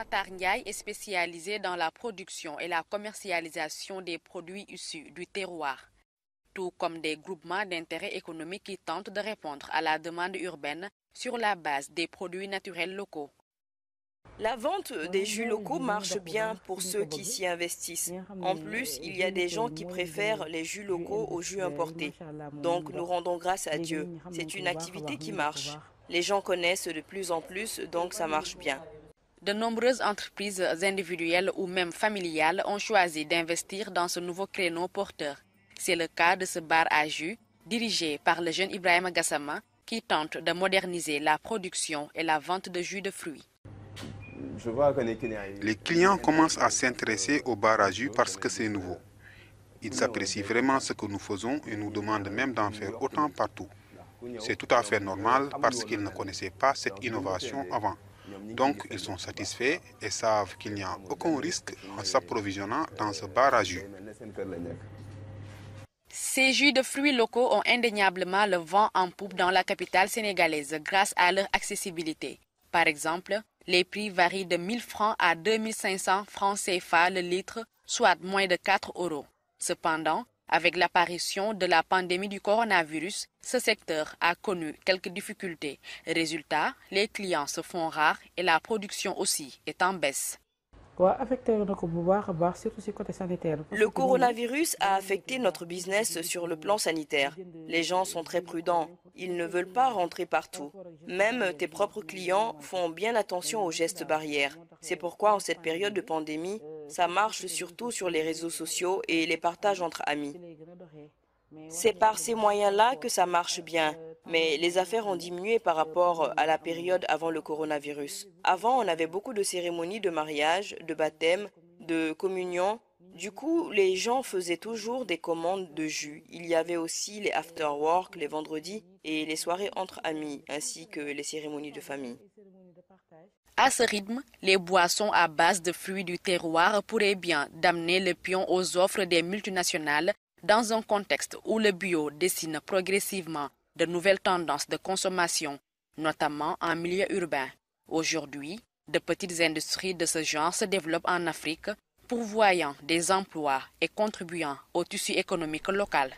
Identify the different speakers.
Speaker 1: Matar est spécialisée dans la production et la commercialisation des produits issus du terroir, tout comme des groupements d'intérêt économique qui tentent de répondre à la demande urbaine sur la base des produits naturels locaux. La vente
Speaker 2: des jus locaux marche bien pour ceux qui s'y investissent. En plus, il y a des gens qui préfèrent les jus locaux aux jus importés. Donc nous rendons grâce à Dieu. C'est une activité qui marche. Les gens connaissent de plus en plus, donc ça marche bien. De nombreuses
Speaker 1: entreprises individuelles ou même familiales ont choisi d'investir dans ce nouveau créneau porteur. C'est le cas de ce bar à jus, dirigé par le jeune Ibrahim Gassama, qui tente de moderniser la production et la vente de jus de fruits.
Speaker 3: les clients commencent à s'intéresser au bar à jus parce que c'est nouveau. Ils apprécient vraiment ce que nous faisons et nous demandent même d'en faire autant partout. C'est tout à fait normal parce qu'ils ne connaissaient pas cette innovation avant. Donc ils sont satisfaits et savent qu'il n'y a aucun risque en s'approvisionnant dans ce bar à jus.
Speaker 1: Ces jus de fruits locaux ont indéniablement le vent en poupe dans la capitale sénégalaise grâce à leur accessibilité. Par exemple, les prix varient de 1000 francs à 2500 francs CFA le litre, soit moins de 4 euros. Cependant, avec l'apparition de la pandémie du coronavirus, ce secteur a connu quelques difficultés. Résultat, les clients se font rares et la production aussi est en baisse. Le coronavirus
Speaker 2: a affecté notre business sur le plan sanitaire. Les gens sont très prudents. Ils ne veulent pas rentrer partout. Même tes propres clients font bien attention aux gestes barrières. C'est pourquoi en cette période de pandémie, ça marche surtout sur les réseaux sociaux et les partages entre amis. C'est par ces moyens-là que ça marche bien, mais les affaires ont diminué par rapport à la période avant le coronavirus. Avant, on avait beaucoup de cérémonies de mariage, de baptême, de communion. Du coup, les gens faisaient toujours des commandes de jus. Il y avait aussi les after-work les vendredis et les soirées entre amis, ainsi que les cérémonies de famille.
Speaker 1: À ce rythme, les boissons à base de fruits du terroir pourraient bien d'amener le pion aux offres des multinationales dans un contexte où le bio dessine progressivement de nouvelles tendances de consommation, notamment en milieu urbain. Aujourd'hui, de petites industries de ce genre se développent en Afrique, pourvoyant des emplois et contribuant au tissu économique local.